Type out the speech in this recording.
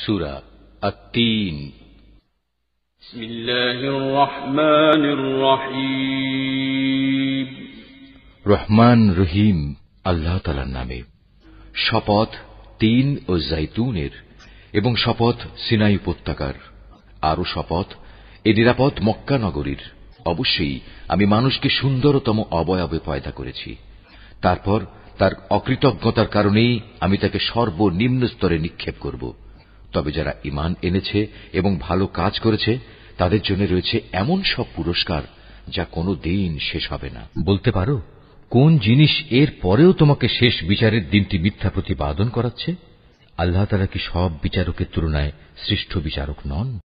সুরা আত্মিন بسم রহমান রহিম আল্লাহ তালার নামে শপথ তিন ও জাইতুনের এবং শপথ সিনাই উপত্যকার আরও শপথ এ নিরাপদ মক্কানগরীর অবশ্যই আমি মানুষকে সুন্দরতম অবয়বে পয়দা করেছি তারপর তার অকৃতজ্ঞতার কারণেই আমি তাকে সর্বনিম্ন স্তরে নিক্ষেপ করব তবে যারা ইমান এনেছে এবং ভালো কাজ করেছে তাদের জন্য রয়েছে এমন সব পুরস্কার যা কোনো দিন শেষ হবে না বলতে পারো কোন জিনিস এর পরেও তোমাকে শেষ বিচারের দিনটি মিথ্যা প্রতিপাদন করাচ্ছে আল্লাহ তারা কি সব বিচারকের তুলনায় শ্রেষ্ঠ বিচারক নন